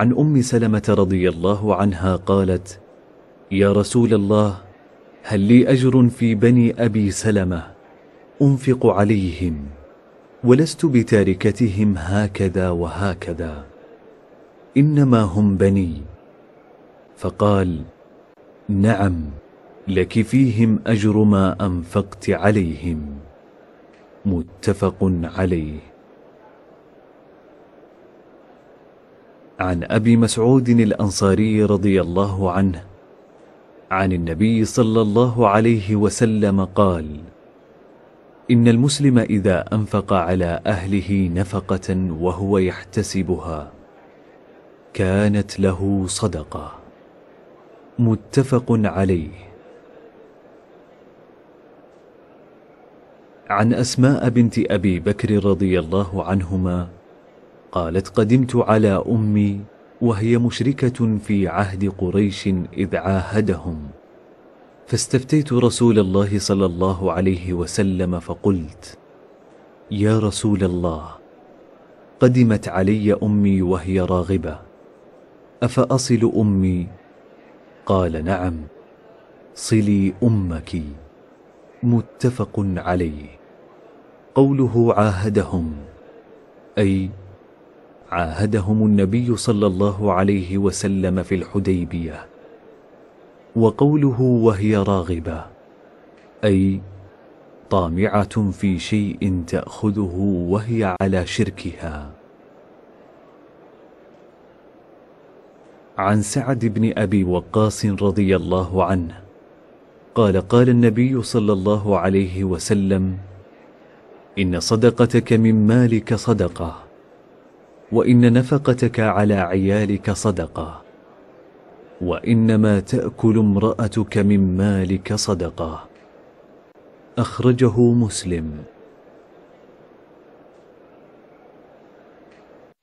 عن أم سلمة رضي الله عنها قالت يا رسول الله هل لي أجر في بني أبي سلمة أنفق عليهم ولست بتاركتهم هكذا وهكذا إنما هم بني فقال نعم لك فيهم أجر ما أنفقت عليهم متفق عليه عن أبي مسعود الأنصاري رضي الله عنه عن النبي صلى الله عليه وسلم قال إن المسلم إذا أنفق على أهله نفقة وهو يحتسبها كانت له صدقة متفق عليه عن أسماء بنت أبي بكر رضي الله عنهما قالت قدمت على امي وهي مشركه في عهد قريش اذ عاهدهم فاستفتيت رسول الله صلى الله عليه وسلم فقلت يا رسول الله قدمت علي امي وهي راغبه افاصل امي قال نعم صلي امك متفق عليه قوله عاهدهم اي عاهدهم النبي صلى الله عليه وسلم في الحديبية وقوله وهي راغبة أي طامعة في شيء تأخذه وهي على شركها عن سعد بن أبي وقاص رضي الله عنه قال قال النبي صلى الله عليه وسلم إن صدقتك من مالك صدقه وان نفقتك على عيالك صدقه وانما تاكل امراتك من مالك صدقه اخرجه مسلم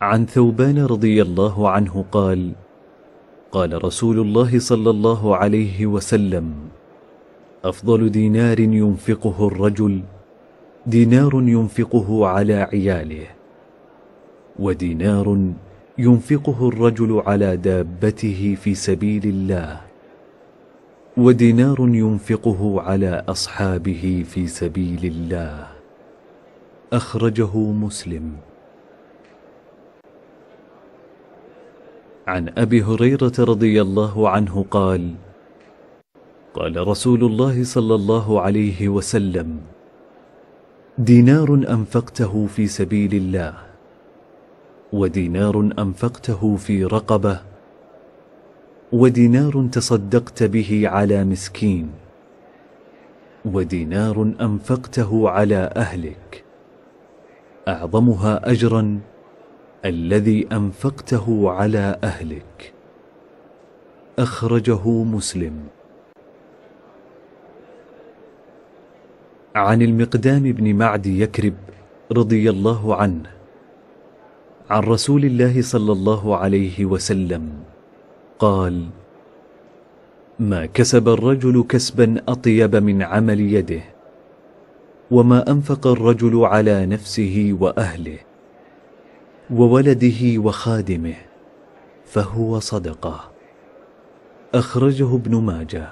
عن ثوبان رضي الله عنه قال قال رسول الله صلى الله عليه وسلم افضل دينار ينفقه الرجل دينار ينفقه على عياله ودينار ينفقه الرجل على دابته في سبيل الله ودينار ينفقه على اصحابه في سبيل الله اخرجه مسلم عن ابي هريره رضي الله عنه قال قال رسول الله صلى الله عليه وسلم دينار انفقته في سبيل الله ودينار أنفقته في رقبة ودينار تصدقت به على مسكين ودينار أنفقته على أهلك أعظمها أجرا الذي أنفقته على أهلك أخرجه مسلم عن المقدام بن معد يكرب رضي الله عنه عن رسول الله صلى الله عليه وسلم قال ما كسب الرجل كسبا اطيب من عمل يده وما انفق الرجل على نفسه واهله وولده وخادمه فهو صدقه اخرجه ابن ماجه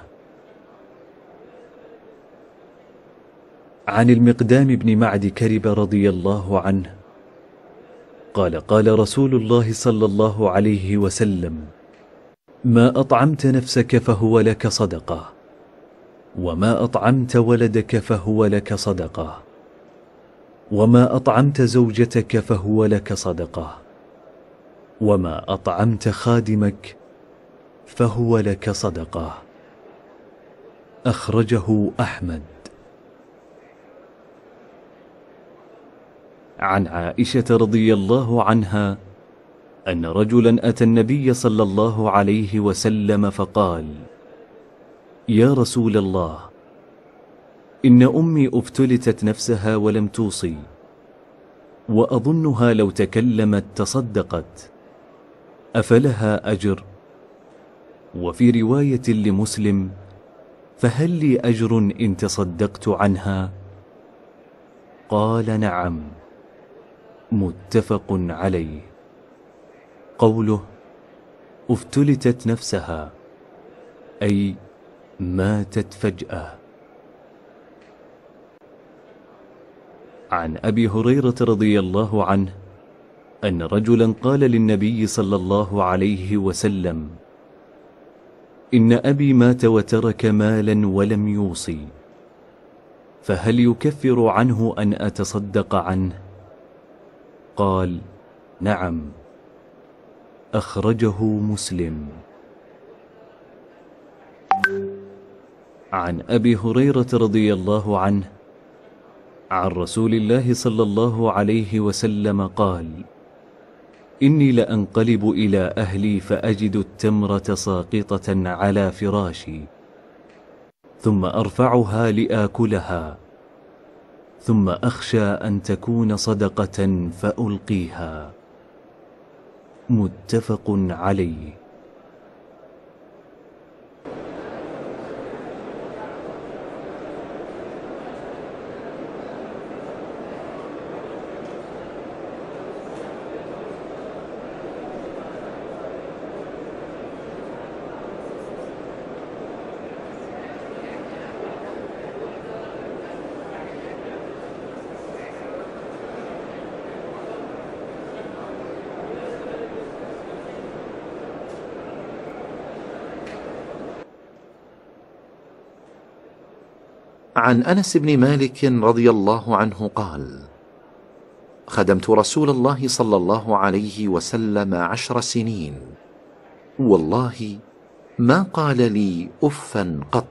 عن المقدام بن معد كرب رضي الله عنه قال قال رسول الله صلى الله عليه وسلم ما اطعمت نفسك فهو لك صدقه وما اطعمت ولدك فهو لك صدقه وما اطعمت زوجتك فهو لك صدقه وما اطعمت خادمك فهو لك صدقه اخرجه احمد عن عائشه رضي الله عنها ان رجلا اتى النبي صلى الله عليه وسلم فقال يا رسول الله ان امي افتلتت نفسها ولم توصي واظنها لو تكلمت تصدقت افلها اجر وفي روايه لمسلم فهل لي اجر ان تصدقت عنها قال نعم متفق عليه قوله افتلتت نفسها أي ماتت فجأة عن أبي هريرة رضي الله عنه أن رجلا قال للنبي صلى الله عليه وسلم إن أبي مات وترك مالا ولم يوصي فهل يكفر عنه أن أتصدق عنه قال نعم أخرجه مسلم عن أبي هريرة رضي الله عنه عن رسول الله صلى الله عليه وسلم قال إني لأنقلب إلى أهلي فأجد التمرة ساقطة على فراشي ثم أرفعها لآكلها ثم اخشى ان تكون صدقه فالقيها متفق عليه عن انس بن مالك رضي الله عنه قال خدمت رسول الله صلى الله عليه وسلم عشر سنين والله ما قال لي افا قط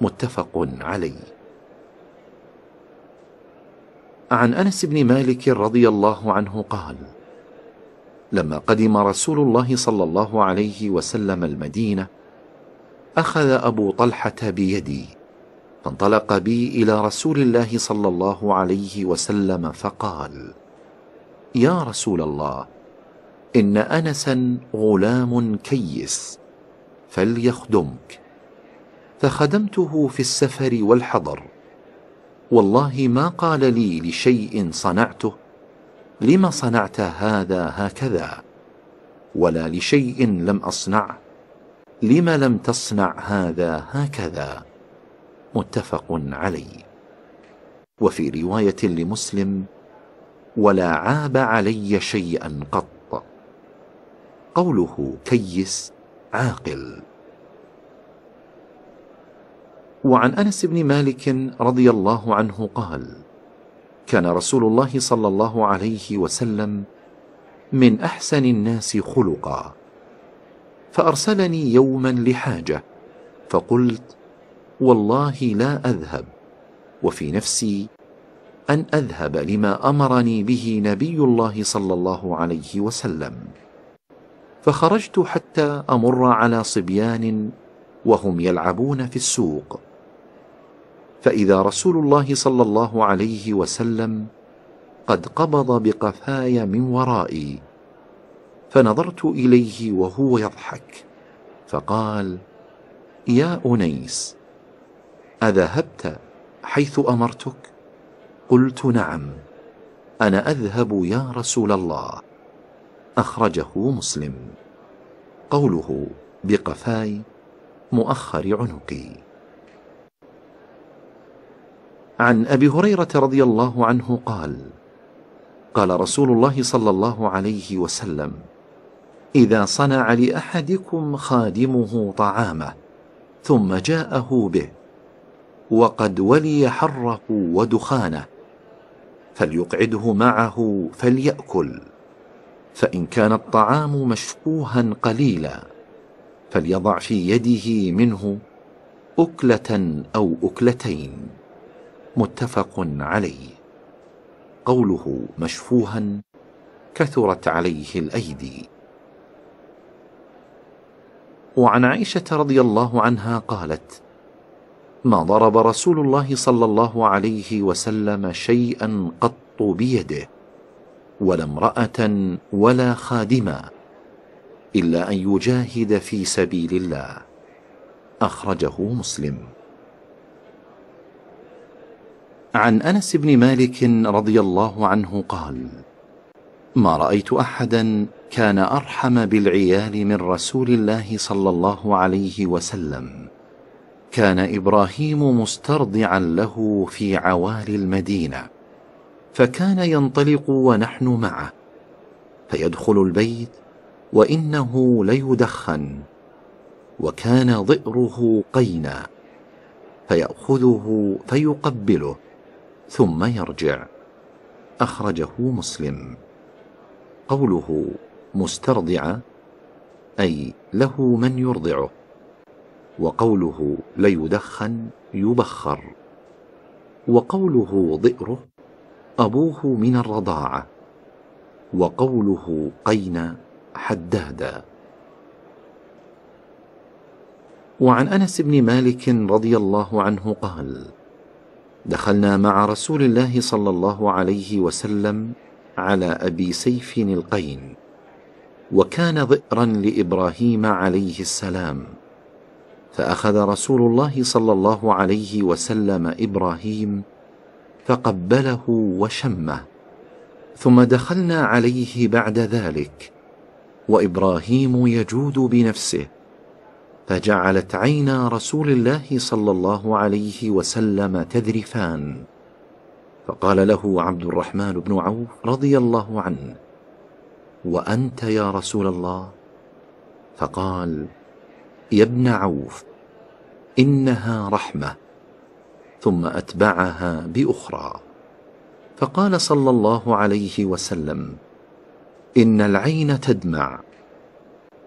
متفق عليه عن انس بن مالك رضي الله عنه قال لما قدم رسول الله صلى الله عليه وسلم المدينه اخذ ابو طلحه بيدي فانطلق بي الى رسول الله صلى الله عليه وسلم فقال يا رسول الله ان انسا غلام كيس فليخدمك فخدمته في السفر والحضر والله ما قال لي لشيء صنعته لم صنعت هذا هكذا ولا لشيء لم اصنعه لم لم تصنع هذا هكذا متفق عليه وفي روايه لمسلم ولا عاب علي شيئا قط قوله كيس عاقل وعن انس بن مالك رضي الله عنه قال كان رسول الله صلى الله عليه وسلم من احسن الناس خلقا فارسلني يوما لحاجه فقلت والله لا اذهب وفي نفسي ان اذهب لما امرني به نبي الله صلى الله عليه وسلم فخرجت حتى امر على صبيان وهم يلعبون في السوق فاذا رسول الله صلى الله عليه وسلم قد قبض بقفاي من ورائي فنظرت اليه وهو يضحك فقال يا انيس اذهبت حيث امرتك قلت نعم انا اذهب يا رسول الله اخرجه مسلم قوله بقفاي مؤخر عنقي عن ابي هريره رضي الله عنه قال قال رسول الله صلى الله عليه وسلم اذا صنع لاحدكم خادمه طعامه ثم جاءه به وقد ولي حره ودخانه فليقعده معه فلياكل فان كان الطعام مشكوها قليلا فليضع في يده منه اكله او اكلتين متفق عليه قوله مشفوها كثرت عليه الايدي وعن عائشه رضي الله عنها قالت ما ضرب رسول الله صلى الله عليه وسلم شيئا قط بيده ولا امراه ولا خادما الا ان يجاهد في سبيل الله اخرجه مسلم عن انس بن مالك رضي الله عنه قال ما رايت احدا كان ارحم بالعيال من رسول الله صلى الله عليه وسلم كان ابراهيم مسترضعا له في عوالي المدينه فكان ينطلق ونحن معه فيدخل البيت وانه ليدخن وكان ضئره قينا فياخذه فيقبله ثم يرجع اخرجه مسلم قوله مسترضع اي له من يرضعه وقوله ليدخن يبخر وقوله ضئره أبوه من الرضاعة وقوله قين حدادا وعن أنس بن مالك رضي الله عنه قال دخلنا مع رسول الله صلى الله عليه وسلم على أبي سيف القين وكان ضئرا لإبراهيم عليه السلام فاخذ رسول الله صلى الله عليه وسلم ابراهيم فقبله وشمه ثم دخلنا عليه بعد ذلك وابراهيم يجود بنفسه فجعلت عينا رسول الله صلى الله عليه وسلم تذرفان فقال له عبد الرحمن بن عوف رضي الله عنه وانت يا رسول الله فقال يا ابن عوف انها رحمه ثم اتبعها باخرى فقال صلى الله عليه وسلم ان العين تدمع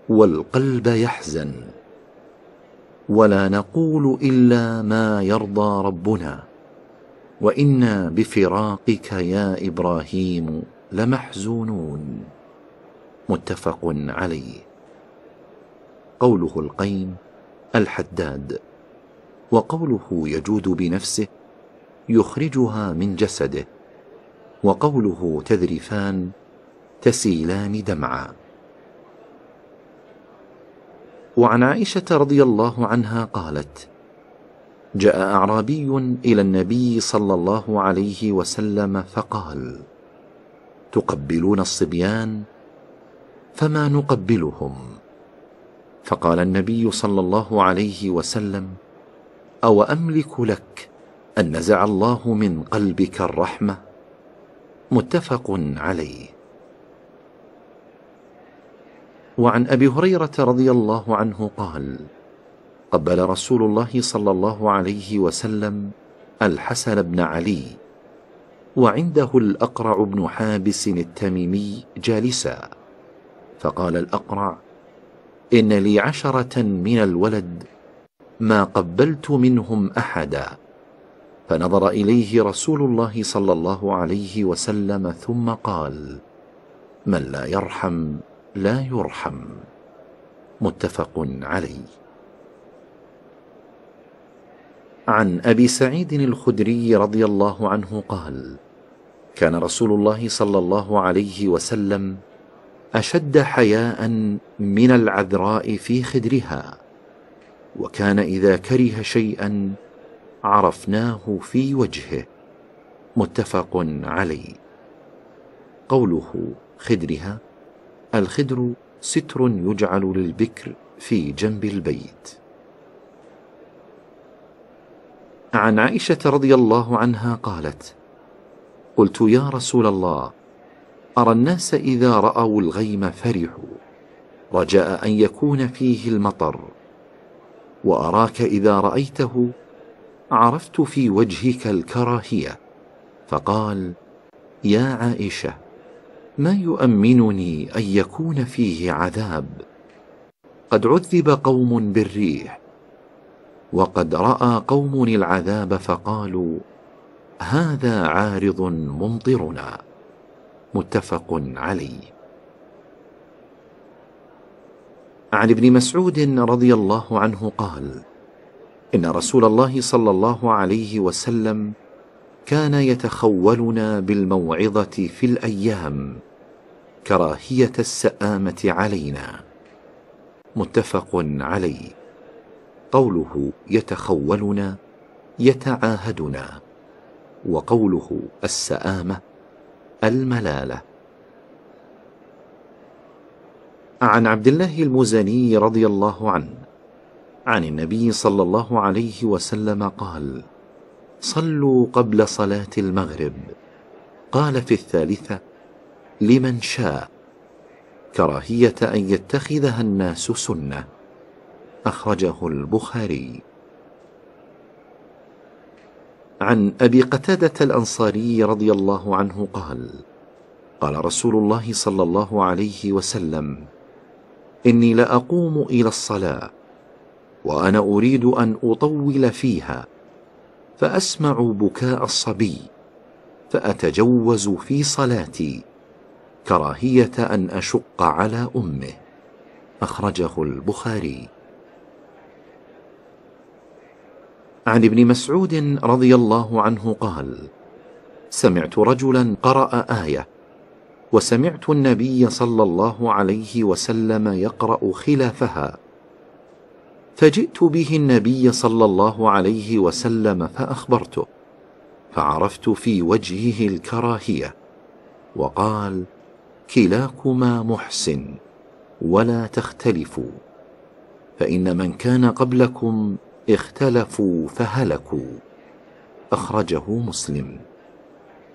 والقلب يحزن ولا نقول الا ما يرضى ربنا وانا بفراقك يا ابراهيم لمحزونون متفق عليه قوله القيم الحداد وقوله يجود بنفسه يخرجها من جسده وقوله تذرفان تسيلان دمعا وعن عائشه رضي الله عنها قالت جاء اعرابي الى النبي صلى الله عليه وسلم فقال تقبلون الصبيان فما نقبلهم فقال النبي صلى الله عليه وسلم او املك لك ان نزع الله من قلبك الرحمه متفق عليه وعن ابي هريره رضي الله عنه قال قبل رسول الله صلى الله عليه وسلم الحسن بن علي وعنده الاقرع بن حابس التميمي جالسا فقال الاقرع إن لي عشرة من الولد ما قبلت منهم أحدا فنظر إليه رسول الله صلى الله عليه وسلم ثم قال من لا يرحم لا يرحم متفق عليه عن أبي سعيد الخدري رضي الله عنه قال كان رسول الله صلى الله عليه وسلم اشد حياء من العذراء في خدرها وكان اذا كره شيئا عرفناه في وجهه متفق عليه قوله خدرها الخدر ستر يجعل للبكر في جنب البيت عن عائشه رضي الله عنها قالت قلت يا رسول الله أرى الناس إذا رأوا الغيم فرحوا رجاء أن يكون فيه المطر وأراك إذا رأيته عرفت في وجهك الكراهية فقال يا عائشة ما يؤمنني أن يكون فيه عذاب قد عذب قوم بالريح وقد رأى قوم العذاب فقالوا هذا عارض ممطرنا متفق عليه عن ابن مسعود رضي الله عنه قال ان رسول الله صلى الله عليه وسلم كان يتخولنا بالموعظه في الايام كراهيه السامه علينا متفق عليه قوله يتخولنا يتعاهدنا وقوله السامه الملاله عن عبد الله المزني رضي الله عنه عن النبي صلى الله عليه وسلم قال صلوا قبل صلاه المغرب قال في الثالثه لمن شاء كراهيه ان يتخذها الناس سنه اخرجه البخاري عن ابي قتاده الانصاري رضي الله عنه قال قال رسول الله صلى الله عليه وسلم اني لاقوم الى الصلاه وانا اريد ان اطول فيها فاسمع بكاء الصبي فاتجوز في صلاتي كراهيه ان اشق على امه اخرجه البخاري عن ابن مسعود رضي الله عنه قال سمعت رجلا قرا ايه وسمعت النبي صلى الله عليه وسلم يقرا خلافها فجئت به النبي صلى الله عليه وسلم فاخبرته فعرفت في وجهه الكراهيه وقال كلاكما محسن ولا تختلفوا فان من كان قبلكم اختلفوا فهلكوا اخرجه مسلم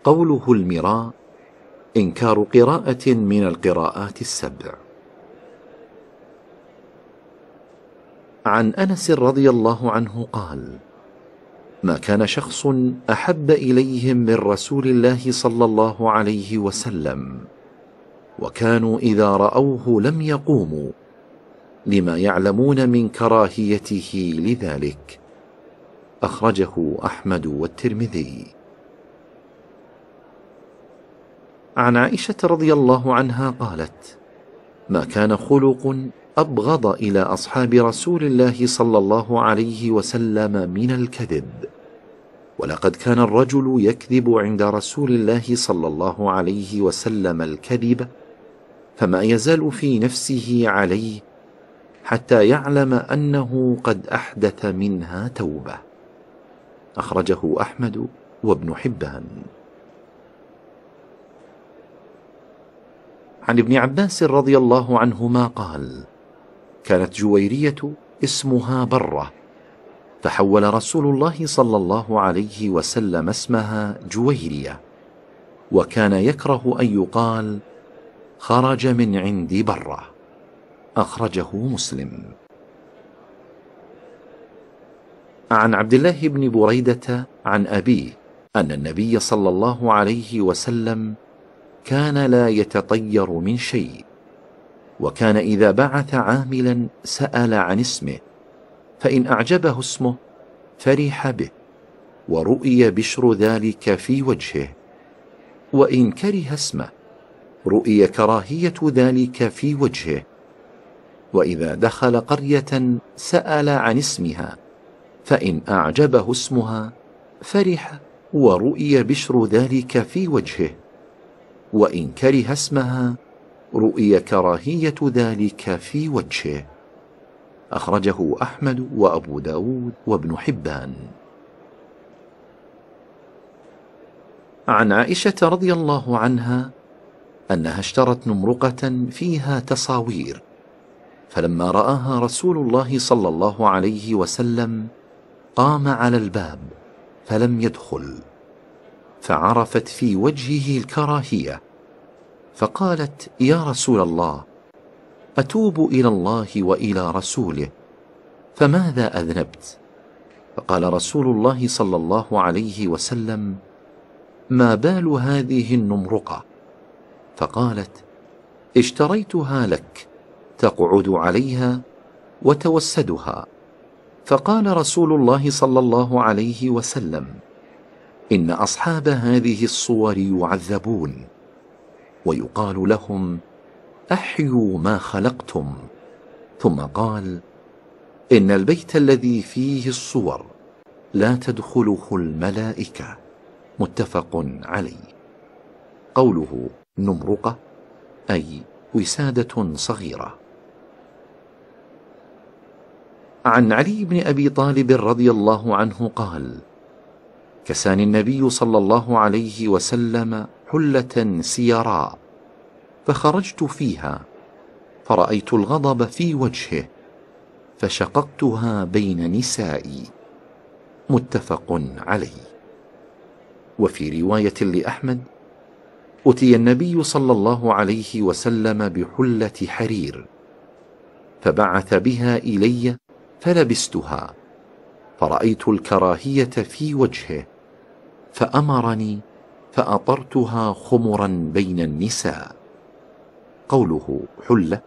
قوله المراء انكار قراءه من القراءات السبع عن انس رضي الله عنه قال ما كان شخص احب اليهم من رسول الله صلى الله عليه وسلم وكانوا اذا راوه لم يقوموا لما يعلمون من كراهيته لذلك اخرجه احمد والترمذي عن عائشه رضي الله عنها قالت ما كان خلق ابغض الى اصحاب رسول الله صلى الله عليه وسلم من الكذب ولقد كان الرجل يكذب عند رسول الله صلى الله عليه وسلم الكذب فما يزال في نفسه عليه حتى يعلم انه قد احدث منها توبه اخرجه احمد وابن حبان عن ابن عباس رضي الله عنهما قال كانت جويريه اسمها بره فحول رسول الله صلى الله عليه وسلم اسمها جويريه وكان يكره ان يقال خرج من عند بره أخرجه مسلم عن عبد الله بن بريدة عن أبيه أن النبي صلى الله عليه وسلم كان لا يتطير من شيء وكان إذا بعث عاملا سأل عن اسمه فإن أعجبه اسمه فرح به ورؤي بشر ذلك في وجهه وإن كره اسمه رؤي كراهية ذلك في وجهه واذا دخل قريه سال عن اسمها فان اعجبه اسمها فرح ورؤي بشر ذلك في وجهه وان كره اسمها رؤي كراهيه ذلك في وجهه اخرجه احمد وابو داود وابن حبان عن عائشه رضي الله عنها انها اشترت نمرقه فيها تصاوير فلما راها رسول الله صلى الله عليه وسلم قام على الباب فلم يدخل فعرفت في وجهه الكراهيه فقالت يا رسول الله اتوب الى الله والى رسوله فماذا اذنبت فقال رسول الله صلى الله عليه وسلم ما بال هذه النمرقه فقالت اشتريتها لك تقعد عليها وتوسدها فقال رسول الله صلى الله عليه وسلم ان اصحاب هذه الصور يعذبون ويقال لهم احيوا ما خلقتم ثم قال ان البيت الذي فيه الصور لا تدخله الملائكه متفق عليه قوله نمرقه اي وساده صغيره عن علي بن ابي طالب رضي الله عنه قال كساني النبي صلى الله عليه وسلم حله سيراء فخرجت فيها فرايت الغضب في وجهه فشققتها بين نسائي متفق عليه وفي روايه لاحمد اتي النبي صلى الله عليه وسلم بحله حرير فبعث بها الي فلبستها فرايت الكراهيه في وجهه فامرني فاطرتها خمرا بين النساء قوله حله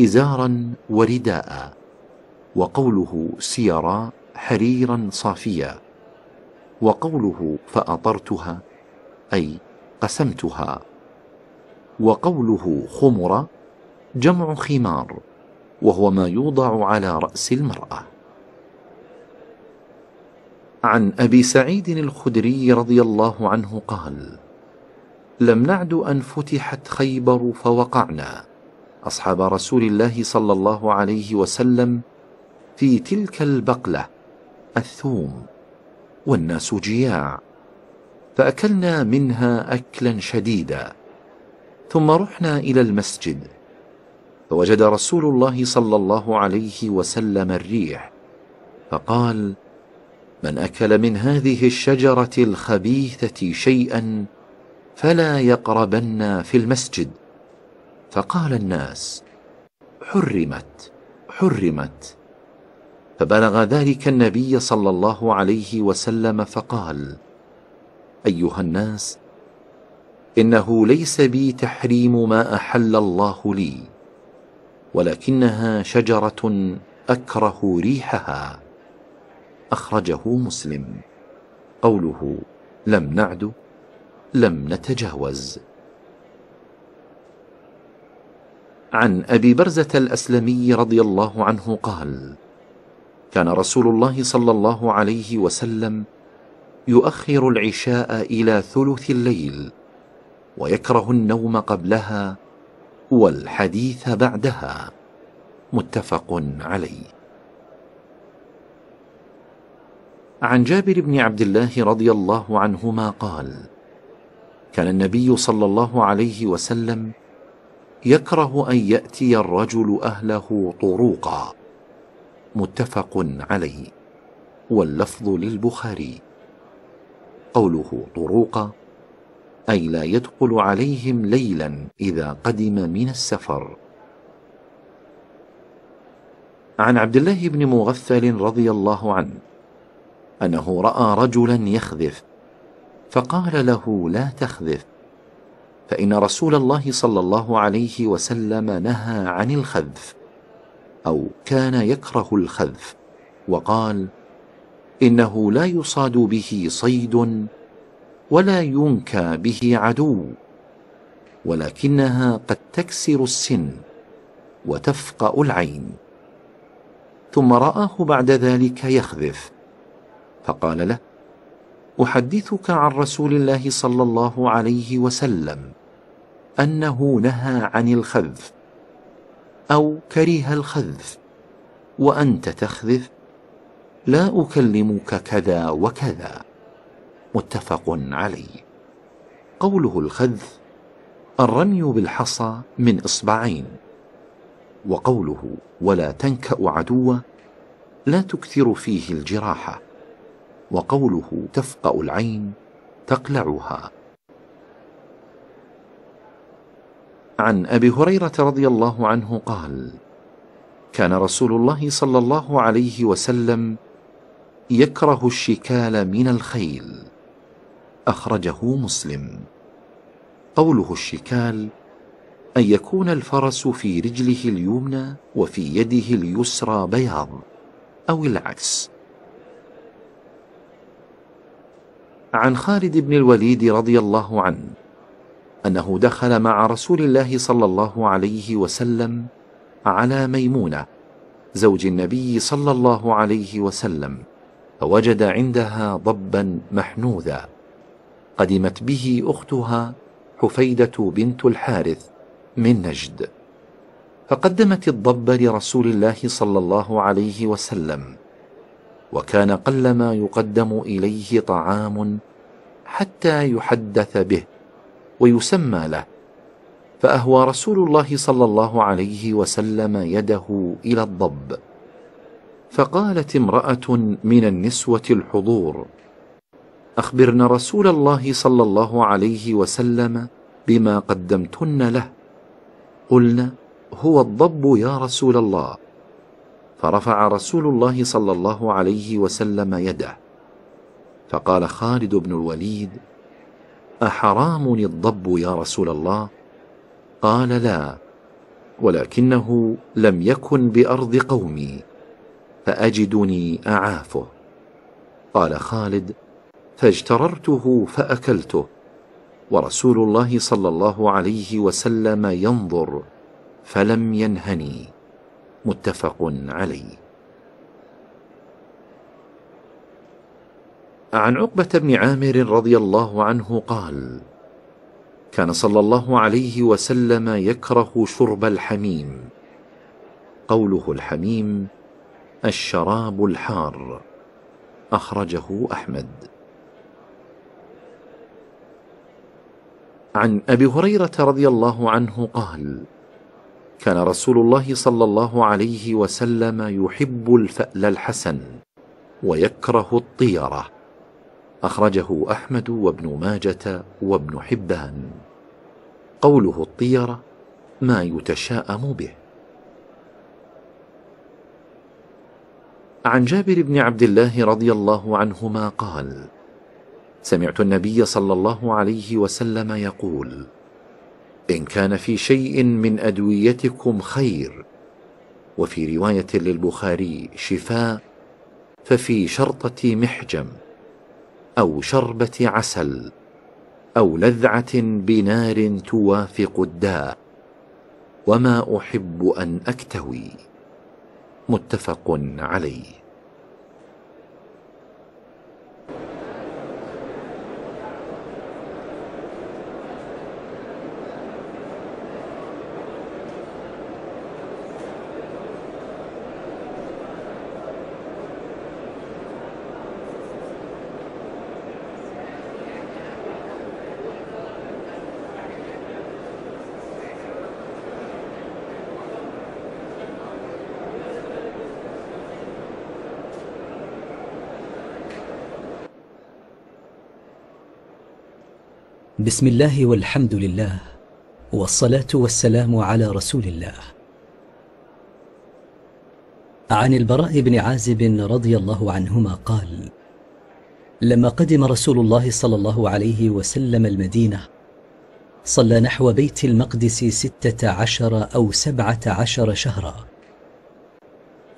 ازارا ورداء وقوله سيرا حريرا صافيا وقوله فاطرتها اي قسمتها وقوله خمر جمع خمار وهو ما يوضع على راس المراه عن ابي سعيد الخدري رضي الله عنه قال لم نعد ان فتحت خيبر فوقعنا اصحاب رسول الله صلى الله عليه وسلم في تلك البقله الثوم والناس جياع فاكلنا منها اكلا شديدا ثم رحنا الى المسجد فوجد رسول الله صلى الله عليه وسلم الريح فقال من اكل من هذه الشجره الخبيثه شيئا فلا يقربن في المسجد فقال الناس حرمت حرمت فبلغ ذلك النبي صلى الله عليه وسلم فقال ايها الناس انه ليس بي تحريم ما احل الله لي ولكنها شجره اكره ريحها اخرجه مسلم قوله لم نعد لم نتجاوز عن ابي برزه الاسلمي رضي الله عنه قال كان رسول الله صلى الله عليه وسلم يؤخر العشاء الى ثلث الليل ويكره النوم قبلها والحديث بعدها متفق عليه عن جابر بن عبد الله رضي الله عنهما قال كان النبي صلى الله عليه وسلم يكره ان ياتي الرجل اهله طروقا متفق عليه واللفظ للبخاري قوله طروقا اي لا يدخل عليهم ليلا اذا قدم من السفر عن عبد الله بن مغفل رضي الله عنه انه راى رجلا يخذف فقال له لا تخذف فان رسول الله صلى الله عليه وسلم نهى عن الخذف او كان يكره الخذف وقال انه لا يصاد به صيد ولا ينكى به عدو ولكنها قد تكسر السن وتفقا العين ثم راه بعد ذلك يخذف فقال له احدثك عن رسول الله صلى الله عليه وسلم انه نهى عن الخذف او كره الخذف وانت تخذف لا اكلمك كذا وكذا متفق عليه قوله الخذ الرمي بالحصى من اصبعين وقوله ولا تنكا عدوه لا تكثر فيه الجراحه وقوله تفقا العين تقلعها عن ابي هريره رضي الله عنه قال كان رسول الله صلى الله عليه وسلم يكره الشكال من الخيل أخرجه مسلم قوله الشكال أن يكون الفرس في رجله اليمنى وفي يده اليسرى بياض أو العكس عن خالد بن الوليد رضي الله عنه انه دخل مع رسول الله صلى الله عليه وسلم على ميمونه زوج النبي صلى الله عليه وسلم فوجد عندها ضبا محنوذا قدمت به اختها حفيده بنت الحارث من نجد فقدمت الضب لرسول الله صلى الله عليه وسلم وكان قلما يقدم اليه طعام حتى يحدث به ويسمى له فاهوى رسول الله صلى الله عليه وسلم يده الى الضب فقالت امراه من النسوه الحضور اخبرن رسول الله صلى الله عليه وسلم بما قدمتن له قلنا هو الضب يا رسول الله فرفع رسول الله صلى الله عليه وسلم يده فقال خالد بن الوليد احرام الضب يا رسول الله قال لا ولكنه لم يكن بارض قومي فاجدني اعافه قال خالد فاجتررته فاكلته ورسول الله صلى الله عليه وسلم ينظر فلم ينهني متفق عليه عن عقبه بن عامر رضي الله عنه قال كان صلى الله عليه وسلم يكره شرب الحميم قوله الحميم الشراب الحار اخرجه احمد عن ابي هريره رضي الله عنه قال كان رسول الله صلى الله عليه وسلم يحب الفال الحسن ويكره الطيره اخرجه احمد وابن ماجه وابن حبان قوله الطيره ما يتشاءم به عن جابر بن عبد الله رضي الله عنهما قال سمعت النبي صلى الله عليه وسلم يقول ان كان في شيء من ادويتكم خير وفي روايه للبخاري شفاء ففي شرطه محجم او شربه عسل او لذعه بنار توافق الداء وما احب ان اكتوي متفق عليه بسم الله والحمد لله والصلاة والسلام على رسول الله عن البراء بن عازب رضي الله عنهما قال لما قدم رسول الله صلى الله عليه وسلم المدينة صلى نحو بيت المقدس ستة عشر أو سبعة عشر شهرا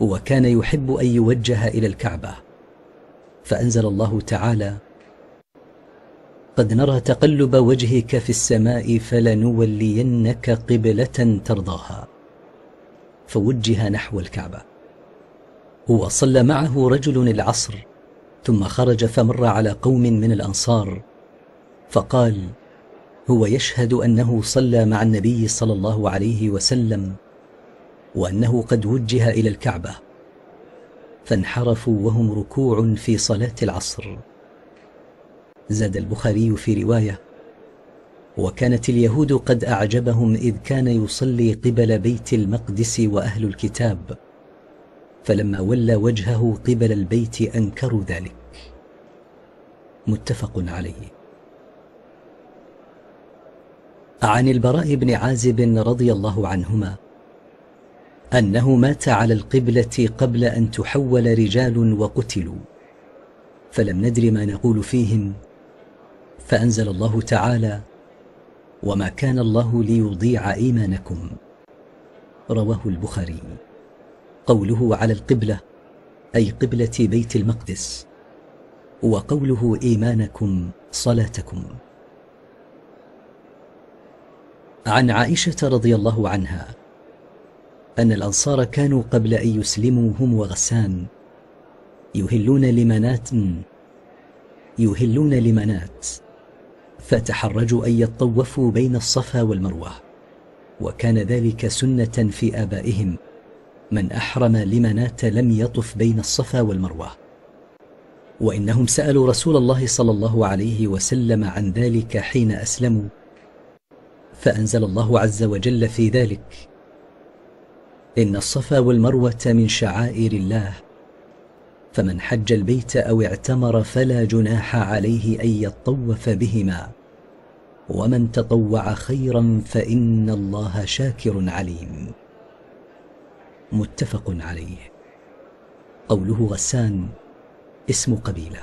وكان يحب أن يوجه إلى الكعبة فأنزل الله تعالى قد نرى تقلب وجهك في السماء فلنولينك قبلة ترضاها فوجه نحو الكعبة هو صلى معه رجل العصر ثم خرج فمر على قوم من الأنصار فقال هو يشهد أنه صلى مع النبي صلى الله عليه وسلم وأنه قد وجه إلى الكعبة فانحرفوا وهم ركوع في صلاة العصر زاد البخاري في روايه وكانت اليهود قد اعجبهم اذ كان يصلي قبل بيت المقدس واهل الكتاب فلما ولى وجهه قبل البيت انكروا ذلك متفق عليه عن البراء بن عازب رضي الله عنهما انه مات على القبله قبل ان تحول رجال وقتلوا فلم ندر ما نقول فيهم فانزل الله تعالى وما كان الله ليضيع ايمانكم رواه البخاري قوله على القبله اي قبله بيت المقدس وقوله ايمانكم صلاتكم عن عائشه رضي الله عنها ان الانصار كانوا قبل ان يسلموا هم وغسان يهلون لمنات يهلون لمنات فتحرجوا ان يطوفوا بين الصفا والمروه وكان ذلك سنه في ابائهم من احرم لمنات لم يطف بين الصفا والمروه وانهم سالوا رسول الله صلى الله عليه وسلم عن ذلك حين اسلموا فانزل الله عز وجل في ذلك ان الصفا والمروه من شعائر الله فمن حج البيت او اعتمر فلا جناح عليه ان يطوف بهما ومن تطوع خيرا فان الله شاكر عليم متفق عليه قوله غسان اسم قبيله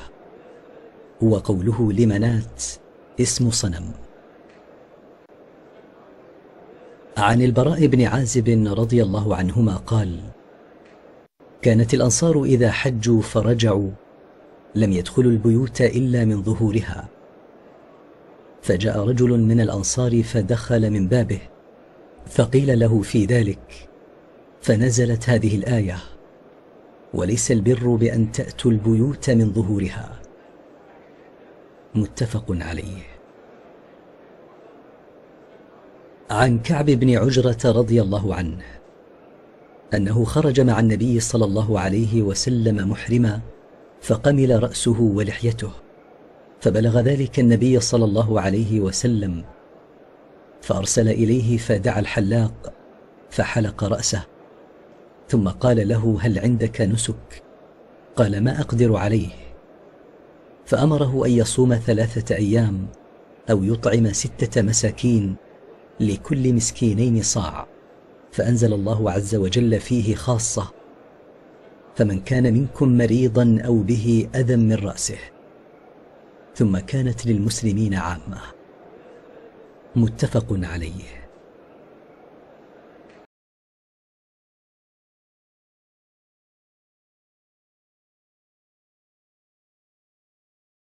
وقوله لمنات اسم صنم عن البراء بن عازب رضي الله عنهما قال كانت الانصار اذا حجوا فرجعوا لم يدخلوا البيوت الا من ظهورها فجاء رجل من الانصار فدخل من بابه فقيل له في ذلك فنزلت هذه الايه وليس البر بان تاتوا البيوت من ظهورها متفق عليه عن كعب بن عجره رضي الله عنه أنه خرج مع النبي صلى الله عليه وسلم محرما فقمل رأسه ولحيته فبلغ ذلك النبي صلى الله عليه وسلم فأرسل إليه فدعا الحلاق فحلق رأسه ثم قال له هل عندك نسك قال ما أقدر عليه فأمره أن يصوم ثلاثة أيام أو يطعم ستة مساكين لكل مسكينين صاع فانزل الله عز وجل فيه خاصه فمن كان منكم مريضا او به اذى من راسه ثم كانت للمسلمين عامه متفق عليه